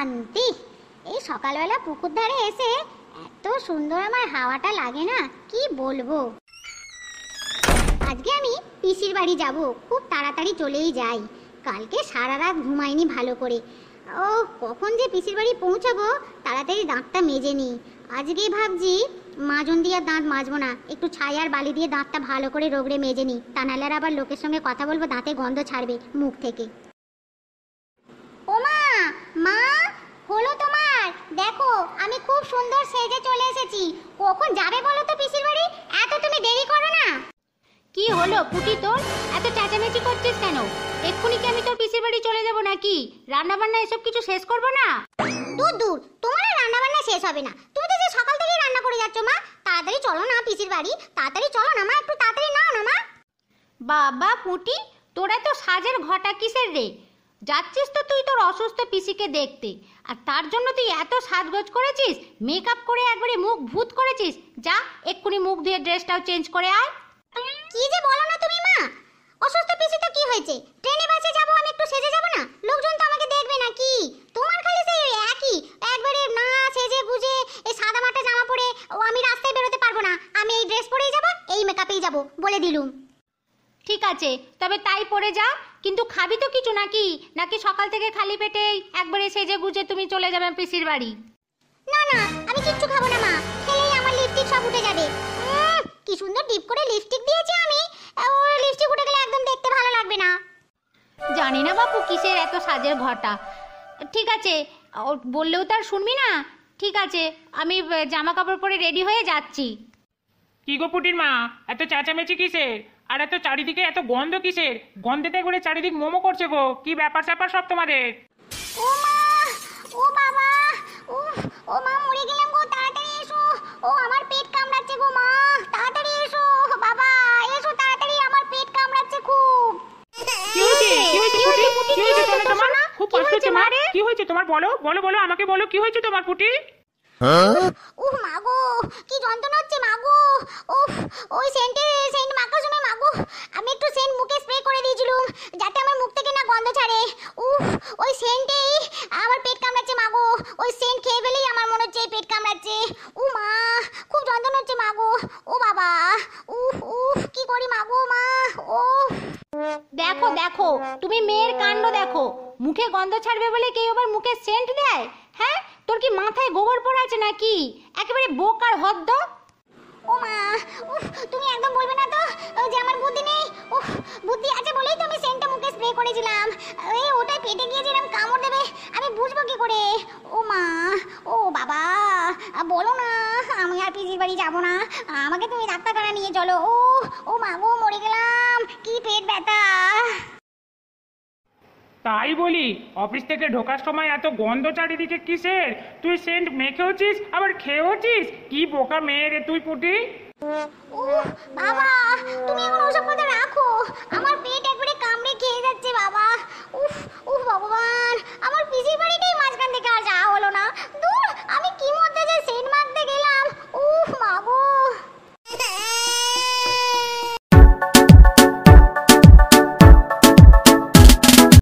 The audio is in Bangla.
শান্তি এই সকালবেলা পুকুর ধারে এসে এত সুন্দর আমার হাওয়াটা লাগে না কি বলবো আজকে আমি পিসির বাড়ি যাব খুব তাড়াতাড়ি চলেই যাই কালকে সারা রাত ঘুমাইনি ভালো করে ও কখন যে পিসির বাড়ি পৌঁছাবো তাড়াতাড়ি দাঁতটা মেজে নিই আজকে ভাবছি মাজন দিয়ে দাঁত মাজবো না একটু ছায়ার আর বালি দিয়ে দাঁতটা ভালো করে রোগড়ে মেজে নিই তা নাহলে আবার লোকের সঙ্গে কথা বলবো দাঁতে গন্ধ ছাড়বে মুখ থেকে খুব সুন্দর সেজে চলে এসেছি কখন যাবে বলো তো পিসির বাড়ি এত তুমি দেরি করো না কি হলো পুটি তোর এত চেঁচামেচি করছিস কেন এক্ষুনি কি আমি তোর পিসির বাড়ি চলে যাব নাকি রান্না বান্না এসব কিছু শেষ করব না দূর দূর তোমার রান্না বান্না শেষ হবে না তুমি তো যে সকাল থেকে রান্না করে যাচ্ছ মা তাড়াতাড়ি চলো না পিসির বাড়ি তাড়াতাড়ি চলো না মা একটু তাড়াতাড়ি নাও না মা বাবা পুটি তোরা তো সাজের ঘটা কিসের রে যাচ্ছিস তো তুই তোর অসুস্থ পিসিকে দেখতে আর তার জন্য তুই এত সাজগোজ করেছিস মেকআপ করে একবারে মুখ ভূত করেছিস যা এক্ষুনি মুখ ধুয়ে ড্রেসটাও চেঞ্জ করে আয় কি যে বলো না তুমি মা অসুস্থ পিসি তো কি হয়েছে ট্রেনে বাসে যাব আমি একটু সেজে যাব না লোকজন তো আমাকে দেখবে না কি তোমার খালি সেই একই একবারে না সেজে গুজে এই সাদা মাটা জামা পরে ও আমি রাস্তায় বেরোতে পারবো না আমি এই ড্রেস পরেই যাব এই মেকআপেই যাব বলে দিলুম ঠিক আছে তবে তাই পরে যা কিন্তু খাবি তো কিছু নাকি নাকি সকাল থেকে খালি পেটে একবারে সেজে গুজে তুমি চলে যাবে পিসির বাড়ি না না আমি কিচ্ছু খাবো না মা খেলেই আমার লিপস্টিক সব উঠে যাবে কি সুন্দর ডিপ করে লিপস্টিক দিয়েছি আমি ওই লিপস্টিক উঠে গেলে একদম দেখতে ভালো লাগবে না জানি না বাপু কিসের এত সাজের ঘটা ঠিক আছে বললেও তার শুনবি না ঠিক আছে আমি জামা কাপড় পরে রেডি হয়ে যাচ্ছি কি গো পুটির মা এত চাচামেচি কিসের আর এত চারিদিকে এত গন্ধ কিসের গন্ধেতে করে চারিদিক মোমো করছে গো কি ব্যাপার স্যাপার সব তোমাদের ও মা ও বাবা উফ ও মা মরে গেলাম গো তাড়াতাড়ি এসো ও আমার পেট কামড়াচ্ছে গো মা তাড়াতাড়ি এসো বাবা এসো তাড়াতাড়ি আমার পেট কামড়াচ্ছে খুব কি হয়েছে কি হয়েছে তোমার খুব কষ্ট হচ্ছে মা কি হয়েছে তোমার বলো বলো বলো আমাকে বলো কি হয়েছে তোমার পুটি উফ মাগো কি যন্ত্রণা হচ্ছে মাগো উফ ওই সেন্টে সেন্ট মাখার সময় মাগো দেখো তুমি মেয়ের কাণ্ড দেখো মুখে গন্ধ ছাড়বে বলে কেউ আবার মুখে সেন্ট দেয় হ্যাঁ তোর কি মাথায় গোবর পড়ে আছে নাকি একেবারে বোকার হদ্দ ও মা উফ তুমি একদম বলবে না তো যে আমার বুদ্ধি নেই উফ বুদ্ধি আছে বলেই তো আমি সেন্টটা মুখে স্প্রে করেছিলাম এই ওটা পেটে গিয়ে যেরকম কামড় দেবে আমি বুঝবো কি করে ও মা ও বাবা বলো না আমি আর পিজির বাড়ি যাবো না আমাকে তুমি ডাক্তারখানা নিয়ে চলো ও ও মা ও মরে গেলাম তাই বলি অফিস থেকে ঢোকার সময় এত গন্ধ চারিদিকে কিসের তুই সেন্ট মেখেওছিস আবার খেয়েওছিস কি বোকা মেয়ে রে তুই পুটি ও বাবা তুমি এখন ওসব কথা রাখো আমার পেট একবারে কামড়ে খেয়ে যাচ্ছে বাবা উফ উফ বাবা